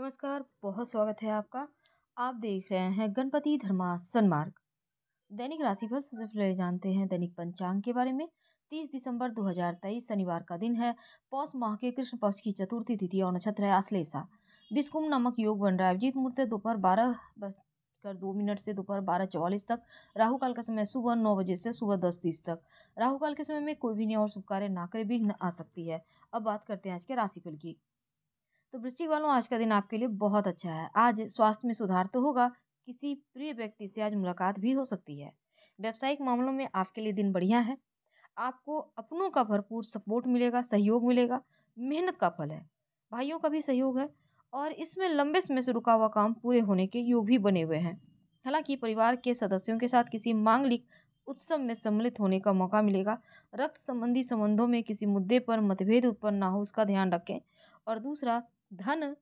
नमस्कार बहुत स्वागत है आपका आप देख रहे हैं गणपति धर्मासन मार्ग दैनिक राशिफल सबसे पहले जानते हैं दैनिक पंचांग के बारे में तीस दिसंबर दो हजार तेईस शनिवार का दिन है पौष माह के कृष्ण पक्ष की चतुर्थी तिथि और नक्षत्र है आश्लेषा विस्कुम नामक योग बन रहा है अभिजीत मुहूर्त दोपहर बारह कर दो मिनट से दोपहर बारह चौवालीस तक राहु काल का समय सुबह नौ बजे से सुबह दस तीस तक राहु काल के समय में कोई भी नियम और शुभ कार्य ना करे विघ्न आ सकती है अब बात करते हैं आज के राशिफल की तो वृश्चिक वालों आज का दिन आपके लिए बहुत अच्छा है आज स्वास्थ्य में सुधार तो होगा किसी प्रिय व्यक्ति से आज मुलाकात भी हो सकती है व्यावसायिक मामलों में आपके लिए दिन बढ़िया है आपको अपनों का भरपूर सपोर्ट मिलेगा सहयोग मिलेगा मेहनत का फल है भाइयों का भी सहयोग है और इसमें लंबे समय से रुका हुआ काम पूरे होने के योग भी बने हुए हैं हालांकि परिवार के सदस्यों के साथ किसी मांगलिक उत्सव में सम्मिलित होने का मौका मिलेगा रक्त संबंधी संबंधों में किसी मुद्दे पर मतभेद उत्पन्न ना हो उसका ध्यान रखें और दूसरा धन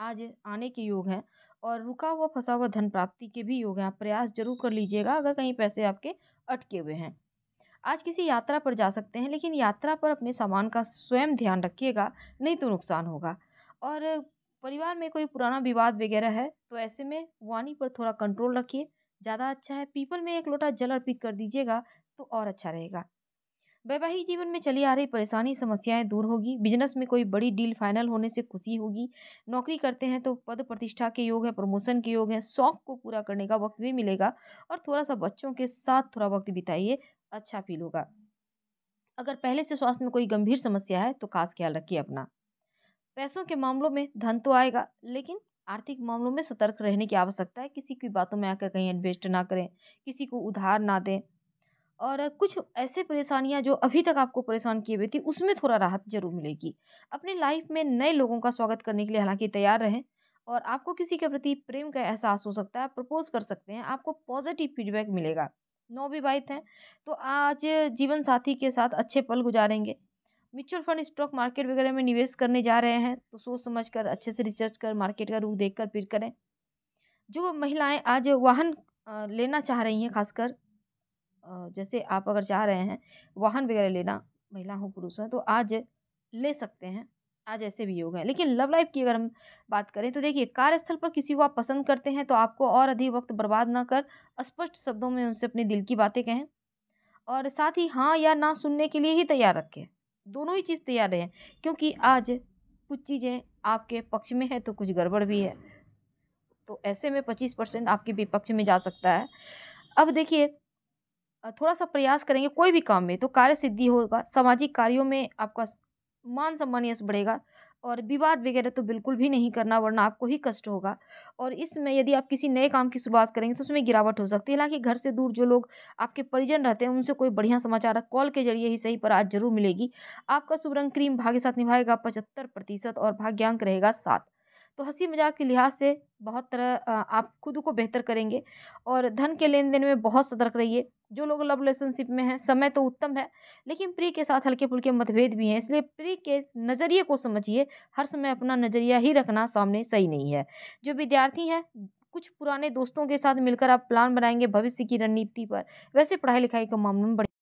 आज आने के योग हैं और रुका हुआ फंसा हुआ धन प्राप्ति के भी योग हैं आप प्रयास जरूर कर लीजिएगा अगर कहीं पैसे आपके अटके हुए हैं आज किसी यात्रा पर जा सकते हैं लेकिन यात्रा पर अपने सामान का स्वयं ध्यान रखिएगा नहीं तो नुकसान होगा और परिवार में कोई पुराना विवाद वगैरह है तो ऐसे में वाणी पर थोड़ा कंट्रोल रखिए ज़्यादा अच्छा है पीपल में एक लोटा जल अर्पित कर दीजिएगा तो और अच्छा रहेगा वैवाहिक जीवन में चली आ रही परेशानी समस्याएं दूर होगी बिजनेस में कोई बड़ी डील फाइनल होने से खुशी होगी नौकरी करते हैं तो पद प्रतिष्ठा के योग है प्रमोशन के योग है शौक को पूरा करने का वक्त भी मिलेगा और थोड़ा सा बच्चों के साथ थोड़ा वक्त बिताइए अच्छा फील होगा अगर पहले से स्वास्थ्य में कोई गंभीर समस्या है तो खास ख्याल रखिए अपना पैसों के मामलों में धन तो आएगा लेकिन आर्थिक मामलों में सतर्क रहने की आवश्यकता है किसी की बातों में आकर कहीं इन्वेस्ट ना करें किसी को उधार ना दें और कुछ ऐसे परेशानियाँ जो अभी तक आपको परेशान किए हुए थी उसमें थोड़ा राहत ज़रूर मिलेगी अपने लाइफ में नए लोगों का स्वागत करने के लिए हालांकि तैयार रहें और आपको किसी के प्रति प्रेम का एहसास हो सकता है आप प्रपोज कर सकते हैं आपको पॉजिटिव फीडबैक मिलेगा नौ विवाहित हैं तो आज जीवन साथी के साथ अच्छे पल गुजारेंगे म्यूचुअल फंड स्टॉक मार्केट वगैरह में निवेश करने जा रहे हैं तो सोच समझ कर अच्छे से रिसर्च कर मार्केट का रूख देख कर फिर करें जो महिलाएं आज वाहन लेना चाह रही हैं खासकर जैसे आप अगर चाह रहे हैं वाहन वगैरह लेना महिला हों पुरुष हों तो आज ले सकते हैं आज ऐसे भी योग हैं लेकिन लव लाइफ की अगर हम बात करें तो देखिए कार्यस्थल पर किसी को आप पसंद करते हैं तो आपको और अधिक वक्त बर्बाद ना कर स्पष्ट शब्दों में उनसे अपने दिल की बातें कहें और साथ ही हाँ या ना सुनने के लिए ही तैयार रखें दोनों ही चीज़ तैयार रहें क्योंकि आज कुछ चीज़ें आपके पक्ष में है तो कुछ गड़बड़ भी है तो ऐसे में पच्चीस परसेंट आपके विपक्ष में जा सकता है अब देखिए थोड़ा सा प्रयास करेंगे कोई भी काम में तो कार्य सिद्धि होगा सामाजिक कार्यों में आपका मान सम्मान यश बढ़ेगा और विवाद वगैरह तो बिल्कुल भी नहीं करना वरना आपको ही कष्ट होगा और इसमें यदि आप किसी नए काम की शुरुआत करेंगे तो उसमें गिरावट हो सकती है हालांकि घर से दूर जो लोग आपके परिजन रहते हैं उनसे कोई बढ़िया समाचार कॉल के जरिए ही सही पर आज जरूर मिलेगी आपका शुभ रंग क्रीम भाग्य साथ निभाएगा पचहत्तर प्रतिशत और भाग्यांक रहेगा सात तो हंसी मज़ाक के लिहाज से बहुत तरह आप खुद को बेहतर करेंगे और धन के लेन देन में बहुत सतर्क रहिए जो लोग लव रिलेशनशिप में हैं समय तो उत्तम है लेकिन प्रिय के साथ हल्के फुल्के मतभेद भी हैं इसलिए प्रिय के नज़रिए को समझिए हर समय अपना नज़रिया ही रखना सामने सही नहीं है जो विद्यार्थी हैं कुछ पुराने दोस्तों के साथ मिलकर आप प्लान बनाएंगे भविष्य की रणनीति पर वैसे पढ़ाई लिखाई का मामला में